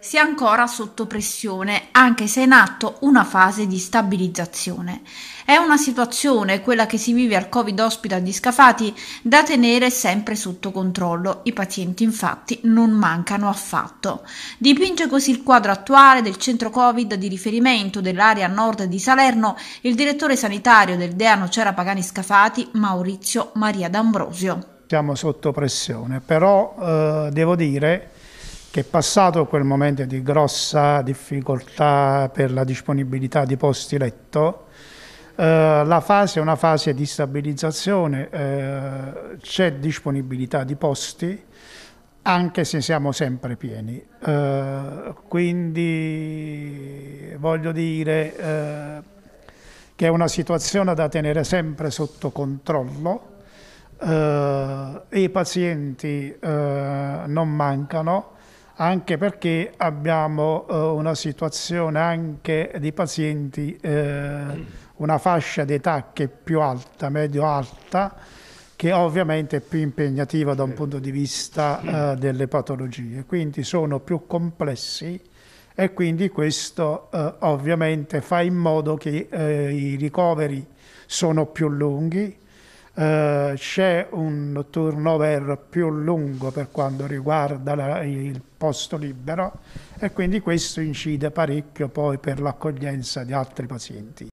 si è ancora sotto pressione, anche se è in atto una fase di stabilizzazione. È una situazione, quella che si vive al Covid Hospital di Scafati, da tenere sempre sotto controllo. I pazienti infatti non mancano affatto. Dipinge così il quadro attuale del centro Covid di riferimento dell'area nord di Salerno il direttore sanitario del Deano Cera Pagani Scafati, Maurizio Maria D'Ambrosio. Siamo sotto pressione, però eh, devo dire che è passato quel momento di grossa difficoltà per la disponibilità di posti letto, eh, la fase è una fase di stabilizzazione, eh, c'è disponibilità di posti anche se siamo sempre pieni. Eh, quindi voglio dire eh, che è una situazione da tenere sempre sotto controllo, eh, i pazienti eh, non mancano, anche perché abbiamo eh, una situazione anche di pazienti, eh, una fascia d'età che è più alta, medio-alta, che ovviamente è più impegnativa da un punto di vista eh, delle patologie, quindi sono più complessi e quindi questo eh, ovviamente fa in modo che eh, i ricoveri sono più lunghi, eh, c'è un turnover più lungo per quanto riguarda la, il posto libero e quindi questo incide parecchio poi per l'accoglienza di altri pazienti.